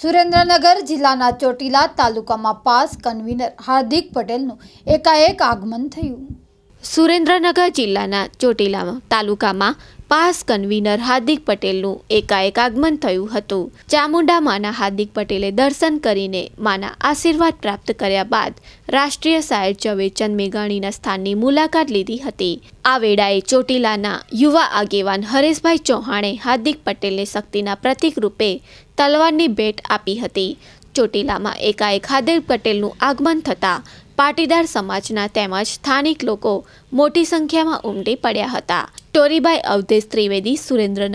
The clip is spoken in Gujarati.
સુરેન્દ્રનગર જિલ્લાના ચોટીલા તાલુકામાં પાસ કન્વીનર હાર્દિક પટેલનું એકાએક આગમન થયું સુરેન્દ્રનગર જિલ્લાના ચોટીલા તાલુકામાં પાસ કન્વીનર હાર્દિક પટેલનું એકાએક આગમન થયું હતું ચામુંડા માના હાર્દિક પટેલે દર્શન કરીને માના આશીર્વાદ પ્રાપ્ત કર્યા બાદ રાષ્ટ્રીય સાહેબ ઝવેરચંદ મેઘાણીના સ્થાનની મુલાકાત લીધી હતી આ વેળાએ ચોટીલાના યુવા આગેવાન હરેશભાઈ ચૌહાણે હાર્દિક પટેલને શક્તિના પ્રતીક રૂપે તલવારની ભેટ આપી હતી ચોટીલામાં એકાએક હાર્દિક પટેલનું આગમન થતાં પાટીદાર સમાજના તેમજ સ્થાનિક લોકો મોટી સંખ્યામાં ઉમટી પડ્યા હતા સ્ટોરી બાય અવધેશ ત્રિવેદી સુરેન્દ્રનગર